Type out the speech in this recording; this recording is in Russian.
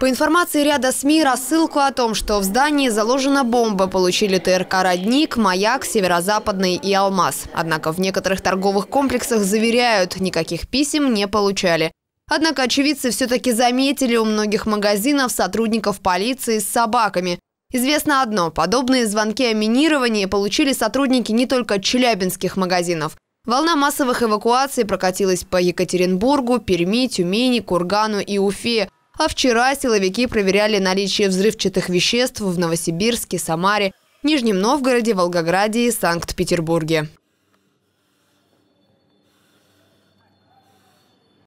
По информации ряда СМИ, рассылку о том, что в здании заложена бомба, получили ТРК «Родник», «Маяк», «Северо-Западный» и «Алмаз». Однако в некоторых торговых комплексах заверяют, никаких писем не получали. Однако очевидцы все-таки заметили у многих магазинов сотрудников полиции с собаками. Известно одно – подобные звонки о минировании получили сотрудники не только челябинских магазинов. Волна массовых эвакуаций прокатилась по Екатеринбургу, Перми, Тюмени, Кургану и Уфе. А вчера силовики проверяли наличие взрывчатых веществ в Новосибирске, Самаре, Нижнем Новгороде, Волгограде и Санкт-Петербурге.